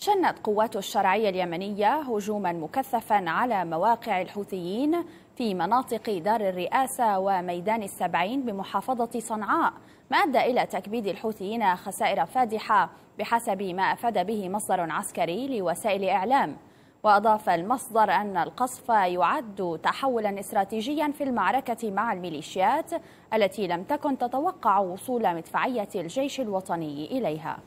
شنت قوات الشرعية اليمنية هجوما مكثفا على مواقع الحوثيين في مناطق دار الرئاسة وميدان السبعين بمحافظة صنعاء ما أدى إلى تكبيد الحوثيين خسائر فادحة بحسب ما أفاد به مصدر عسكري لوسائل إعلام وأضاف المصدر أن القصف يعد تحولا استراتيجيا في المعركة مع الميليشيات التي لم تكن تتوقع وصول مدفعية الجيش الوطني إليها